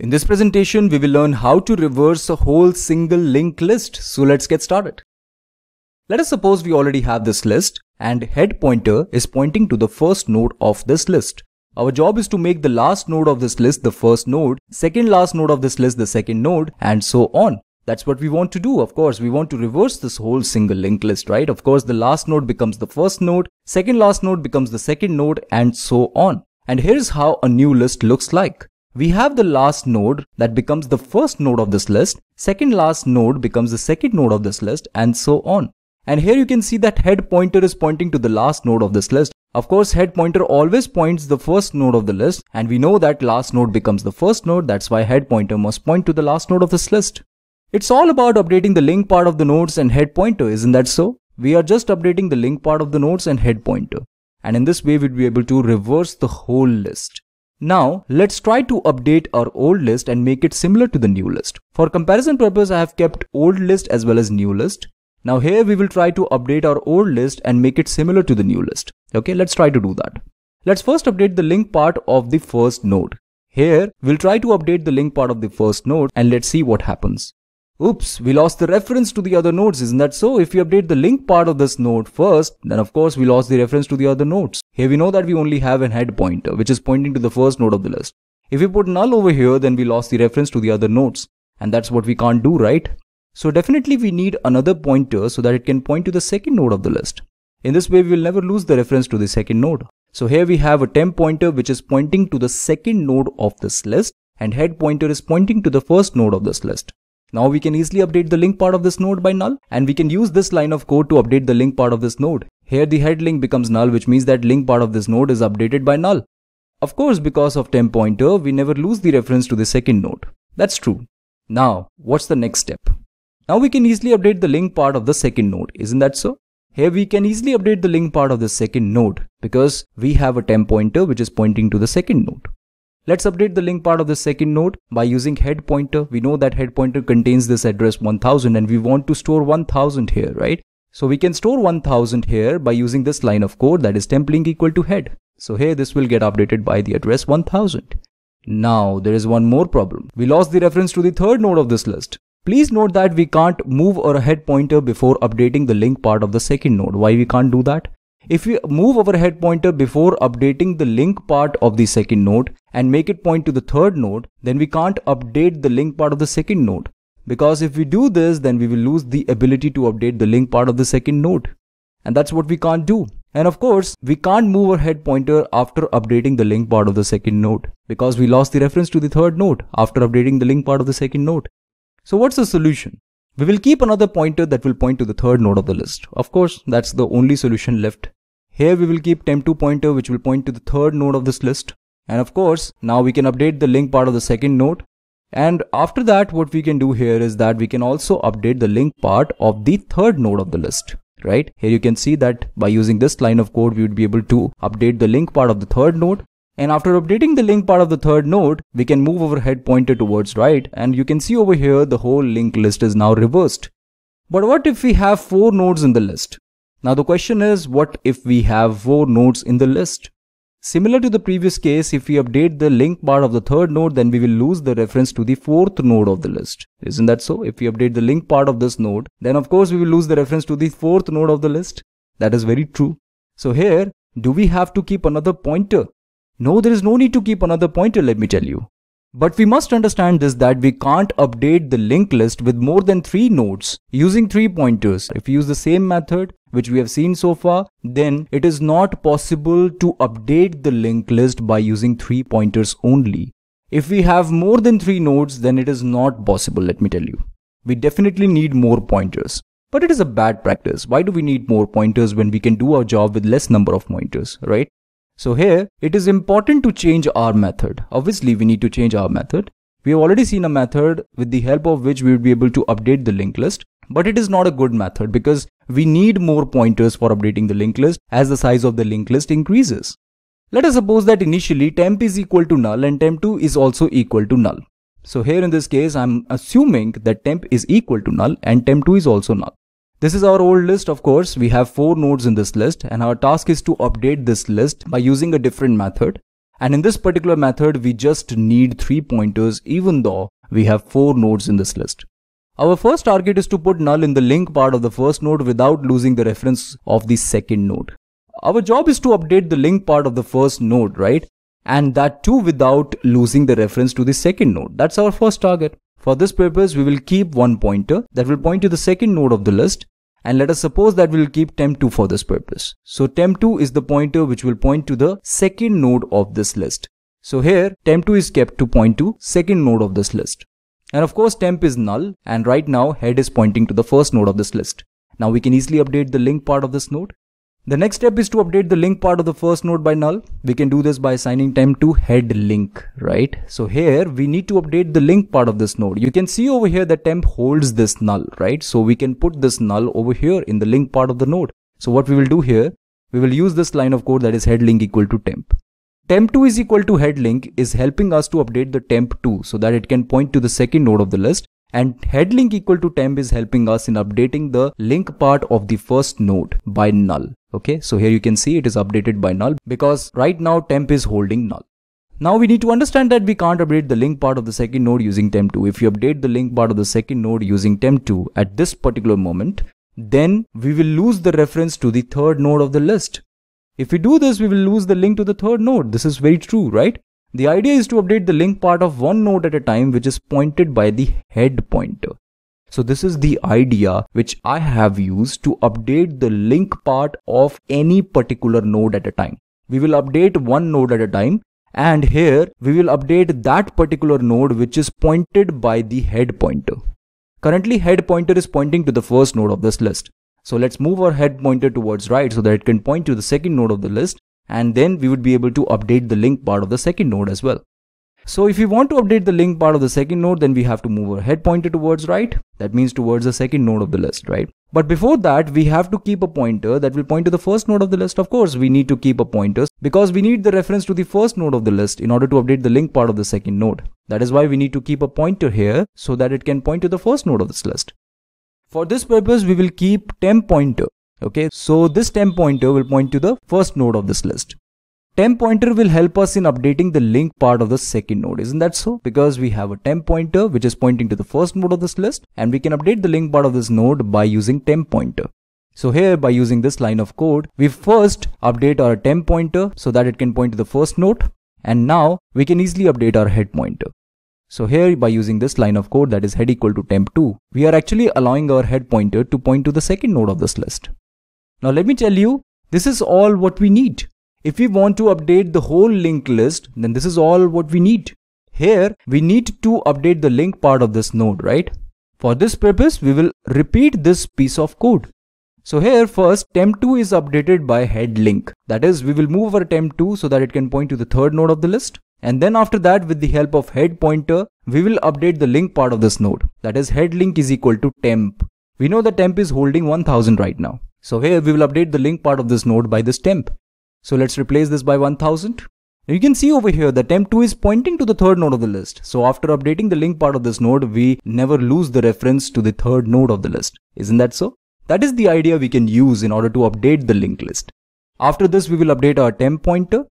In this presentation, we will learn how to reverse a whole single linked list. So let's get started. Let us suppose we already have this list and head pointer is pointing to the first node of this list. Our job is to make the last node of this list the first node, second last node of this list the second node and so on. That's what we want to do, of course. We want to reverse this whole single linked list, right? Of course, the last node becomes the first node, second last node becomes the second node and so on. And here's how a new list looks like. We have the last node that becomes the first node of this list, second last node becomes the second node of this list and so on. And here you can see that head pointer is pointing to the last node of this list. Of course, head pointer always points the first node of the list and we know that last node becomes the first node. That's why head pointer must point to the last node of this list. It's all about updating the link part of the nodes and head pointer, isn't that so? We are just updating the link part of the nodes and head pointer. And in this way, we would be able to reverse the whole list. Now, let's try to update our old list and make it similar to the new list. For comparison purpose, I have kept old list as well as new list. Now here we will try to update our old list and make it similar to the new list. Okay, let's try to do that. Let's first update the link part of the first node. Here, we'll try to update the link part of the first node and let's see what happens. Oops, we lost the reference to the other nodes, isn't that so? If we update the link part of this node first, then of course we lost the reference to the other nodes. Here we know that we only have an head pointer, which is pointing to the first node of the list. If we put null over here, then we lost the reference to the other nodes. And that's what we can't do, right? So definitely we need another pointer so that it can point to the second node of the list. In this way, we will never lose the reference to the second node. So here we have a temp pointer which is pointing to the second node of this list and head pointer is pointing to the first node of this list. Now we can easily update the link part of this node by null and we can use this line of code to update the link part of this node. Here the head link becomes null which means that link part of this node is updated by null. Of course because of temp pointer we never lose the reference to the second node. That's true. Now what's the next step? Now we can easily update the link part of the second node isn't that so? Here we can easily update the link part of the second node because we have a temp pointer which is pointing to the second node. Let's update the link part of the second node by using head pointer. We know that head pointer contains this address 1000 and we want to store 1000 here, right? So we can store 1000 here by using this line of code that is link equal to head. So here this will get updated by the address 1000. Now there is one more problem. We lost the reference to the third node of this list. Please note that we can't move our head pointer before updating the link part of the second node. Why we can't do that? If we move our head pointer before updating the link part of the second node and make it point to the third node, then we can't update the link part of the second node. Because if we do this, then we will lose the ability to update the link part of the second node. And that's what we can't do. And of course, we can't move our head pointer after updating the link part of the second node because we lost the reference to the third node after updating the link part of the second node. So what's the solution? We will keep another pointer that will point to the third node of the list. Of course, that's the only solution left here we will keep temp2 pointer which will point to the third node of this list. And of course, now we can update the link part of the second node. And after that, what we can do here is that we can also update the link part of the third node of the list right? Here you can see that by using this line of code, we would be able to update the link part of the third node. And after updating the link part of the third node, we can move our head pointer towards right. And you can see over here, the whole link list is now reversed. But what if we have four nodes in the list? Now the question is what if we have four nodes in the list? Similar to the previous case, if we update the link part of the third node, then we will lose the reference to the fourth node of the list. Isn't that so? If we update the link part of this node, then of course we will lose the reference to the fourth node of the list. That is very true. So here, do we have to keep another pointer? No, there is no need to keep another pointer, let me tell you. But we must understand this that we can't update the linked list with more than three nodes using three pointers. If you use the same method which we have seen so far, then it is not possible to update the linked list by using three pointers only. If we have more than three nodes, then it is not possible, let me tell you. We definitely need more pointers. But it is a bad practice. Why do we need more pointers when we can do our job with less number of pointers, right? So here it is important to change our method. Obviously we need to change our method. We have already seen a method with the help of which we would be able to update the linked list. But it is not a good method because we need more pointers for updating the linked list as the size of the linked list increases. Let us suppose that initially temp is equal to null and temp2 is also equal to null. So here in this case, I'm assuming that temp is equal to null and temp2 is also null. This is our old list of course, we have 4 nodes in this list and our task is to update this list by using a different method. And in this particular method, we just need 3 pointers even though we have 4 nodes in this list. Our first target is to put null in the link part of the first node without losing the reference of the second node. Our job is to update the link part of the first node, right? And that too without losing the reference to the second node. That's our first target. For this purpose, we will keep one pointer that will point to the second node of the list and let us suppose that we will keep temp2 for this purpose. So temp2 is the pointer which will point to the second node of this list. So here temp2 is kept to point to second node of this list. And of course temp is null and right now head is pointing to the first node of this list. Now we can easily update the link part of this node the next step is to update the link part of the first node by null. We can do this by assigning temp to head link, right? So here we need to update the link part of this node. You can see over here that temp holds this null, right? So we can put this null over here in the link part of the node. So what we will do here, we will use this line of code that is head link equal to temp. Temp2 is equal to head link is helping us to update the temp2 so that it can point to the second node of the list and head link equal to temp is helping us in updating the link part of the first node by null. Okay, so here you can see it is updated by null because right now temp is holding null. Now we need to understand that we can't update the link part of the second node using temp2. If you update the link part of the second node using temp2 at this particular moment, then we will lose the reference to the third node of the list. If we do this, we will lose the link to the third node. This is very true, right? The idea is to update the link part of one node at a time, which is pointed by the head pointer. So this is the idea which I have used to update the link part of any particular node at a time. We will update one node at a time and here we will update that particular node which is pointed by the head pointer. Currently head pointer is pointing to the first node of this list. So let's move our head pointer towards right so that it can point to the second node of the list and then we would be able to update the link part of the second node as well. So if we want to update the link part of the second node, then we have to move our head pointer towards right. That means towards the second node of the list, right? But before that, we have to keep a pointer that will point to the first node of the list. Of course, we need to keep a pointer because we need the reference to the first node of the list in order to update the link part of the second node. That is why we need to keep a pointer here so that it can point to the first node of this list. For this purpose, we will keep temp pointer. Okay, so this temp pointer will point to the first node of this list temp pointer will help us in updating the link part of the second node. Isn't that so? Because we have a temp pointer which is pointing to the first node of this list and we can update the link part of this node by using temp pointer. So here by using this line of code, we first update our temp pointer so that it can point to the first node and now we can easily update our head pointer. So here by using this line of code that is head equal to temp2, we are actually allowing our head pointer to point to the second node of this list. Now let me tell you, this is all what we need. If we want to update the whole linked list, then this is all what we need. Here, we need to update the link part of this node, right? For this purpose, we will repeat this piece of code. So here first temp2 is updated by head link. That is we will move our temp2 so that it can point to the third node of the list. And then after that with the help of head pointer, we will update the link part of this node. That is head link is equal to temp. We know that temp is holding 1000 right now. So here we will update the link part of this node by this temp. So let's replace this by 1000. You can see over here that temp2 is pointing to the third node of the list. So after updating the link part of this node, we never lose the reference to the third node of the list. Isn't that so? That is the idea we can use in order to update the linked list. After this, we will update our temp pointer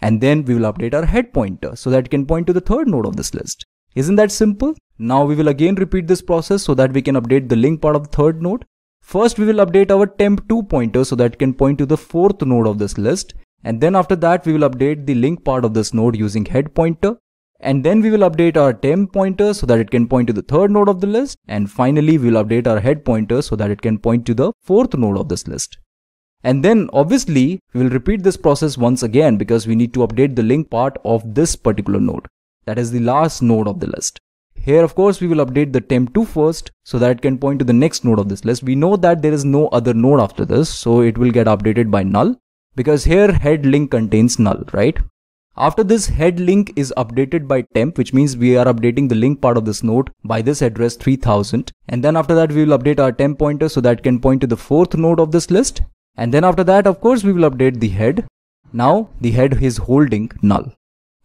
and then we will update our head pointer so that it can point to the third node of this list. Isn't that simple? Now we will again repeat this process so that we can update the link part of the third node First, we will update our temp2 pointer so that it can point to the fourth node of this list. And then after that, we will update the link part of this node using head pointer. And then we will update our temp pointer so that it can point to the third node of the list. And finally, we will update our head pointer so that it can point to the fourth node of this list. And then obviously, we will repeat this process once again because we need to update the link part of this particular node. That is the last node of the list. Here, of course, we will update the temp2 first so that it can point to the next node of this list. We know that there is no other node after this, so it will get updated by null because here head link contains null, right? After this head link is updated by temp, which means we are updating the link part of this node by this address 3000. And then after that, we will update our temp pointer so that can point to the fourth node of this list. And then after that, of course, we will update the head. Now the head is holding null.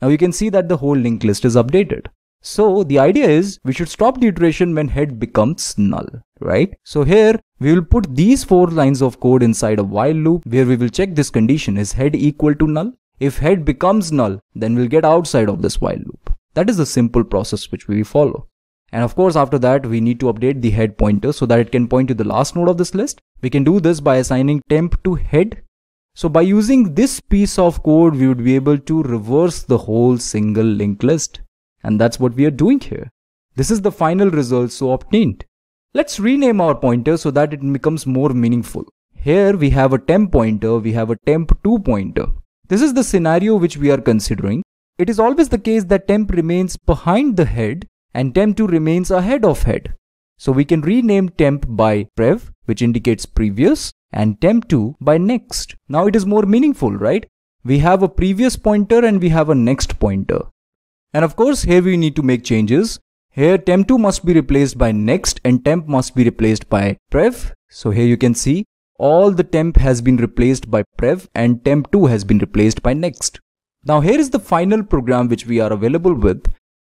Now you can see that the whole linked list is updated. So the idea is we should stop the iteration when head becomes null, right? So here we will put these four lines of code inside a while loop where we will check this condition is head equal to null? If head becomes null, then we'll get outside of this while loop. That is the simple process which we follow. And of course, after that, we need to update the head pointer so that it can point to the last node of this list. We can do this by assigning temp to head. So by using this piece of code, we would be able to reverse the whole single linked list. And that's what we are doing here. This is the final result so obtained. Let's rename our pointer so that it becomes more meaningful. Here we have a temp pointer, we have a temp2 pointer. This is the scenario which we are considering. It is always the case that temp remains behind the head and temp2 remains ahead of head. So we can rename temp by prev, which indicates previous, and temp2 by next. Now it is more meaningful, right? We have a previous pointer and we have a next pointer. And of course, here we need to make changes. Here temp2 must be replaced by next and temp must be replaced by prev. So here you can see all the temp has been replaced by prev and temp2 has been replaced by next. Now here is the final program which we are available with.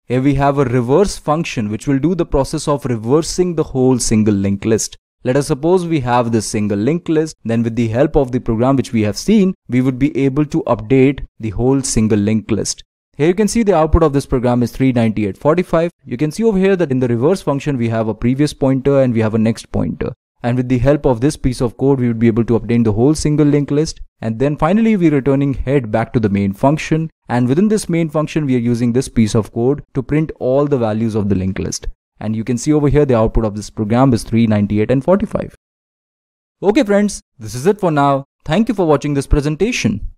Here we have a reverse function which will do the process of reversing the whole single linked list. Let us suppose we have this single linked list, then with the help of the program which we have seen, we would be able to update the whole single linked list. Here you can see the output of this program is 398.45. You can see over here that in the reverse function we have a previous pointer and we have a next pointer. And with the help of this piece of code we would be able to obtain the whole single linked list. And then finally we're returning head back to the main function. And within this main function we are using this piece of code to print all the values of the linked list. And you can see over here the output of this program is 398 and 45. Okay friends, this is it for now. Thank you for watching this presentation.